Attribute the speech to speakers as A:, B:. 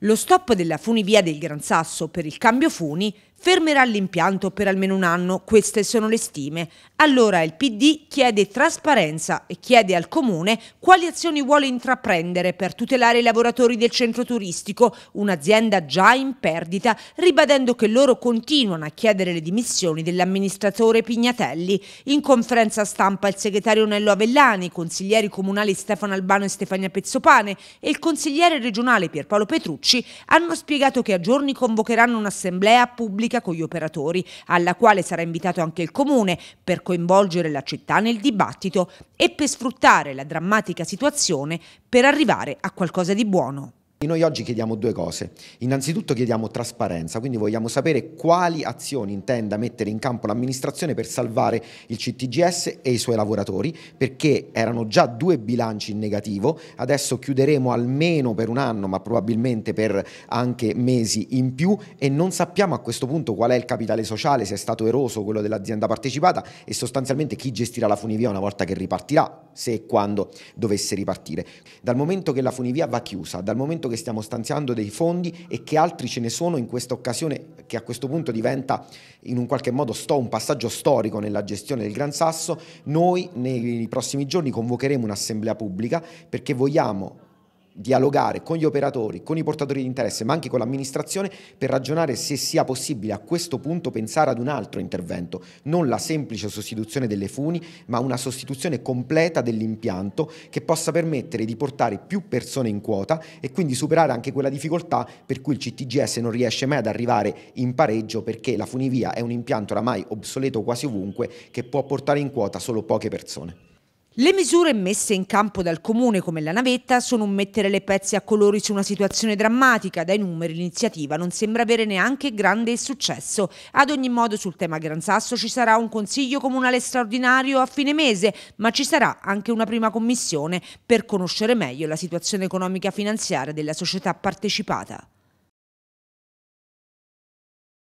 A: Lo stop della funivia del Gran Sasso per il cambio funi fermerà l'impianto per almeno un anno, queste sono le stime. Allora il PD chiede trasparenza e chiede al Comune quali azioni vuole intraprendere per tutelare i lavoratori del centro turistico, un'azienda già in perdita, ribadendo che loro continuano a chiedere le dimissioni dell'amministratore Pignatelli. In conferenza stampa il segretario Nello Avellani, i consiglieri comunali Stefano Albano e Stefania Pezzopane e il consigliere regionale Pierpaolo Petrucci hanno spiegato che a giorni convocheranno un'assemblea pubblica pubblica con gli operatori, alla quale sarà invitato anche il Comune per coinvolgere la città nel dibattito e per sfruttare la drammatica situazione per arrivare a qualcosa di buono.
B: Noi oggi chiediamo due cose. Innanzitutto chiediamo trasparenza, quindi vogliamo sapere quali azioni intenda mettere in campo l'amministrazione per salvare il CTGS e i suoi lavoratori, perché erano già due bilanci in negativo, adesso chiuderemo almeno per un anno, ma probabilmente per anche mesi in più e non sappiamo a questo punto qual è il capitale sociale, se è stato eroso quello dell'azienda partecipata e sostanzialmente chi gestirà la funivia una volta che ripartirà, se e quando dovesse ripartire. Dal momento che la funivia va chiusa, dal momento che stiamo stanziando dei fondi e che altri ce ne sono in questa occasione che a questo punto diventa in un qualche modo sto, un passaggio storico nella gestione del Gran Sasso, noi nei prossimi giorni convocheremo un'assemblea pubblica perché vogliamo dialogare con gli operatori, con i portatori di interesse, ma anche con l'amministrazione per ragionare se sia possibile a questo punto pensare ad un altro intervento, non la semplice sostituzione delle funi, ma una sostituzione completa dell'impianto che possa permettere di portare più persone in quota e quindi superare anche quella difficoltà per cui il CTGS non riesce mai ad arrivare in pareggio perché la funivia è un impianto oramai obsoleto quasi ovunque che può portare in quota solo poche persone.
A: Le misure messe in campo dal comune come la navetta sono un mettere le pezze a colori su una situazione drammatica, dai numeri l'iniziativa non sembra avere neanche grande successo. Ad ogni modo sul tema Gran Sasso ci sarà un consiglio comunale straordinario a fine mese, ma ci sarà anche una prima commissione per conoscere meglio la situazione economica e finanziaria della società partecipata.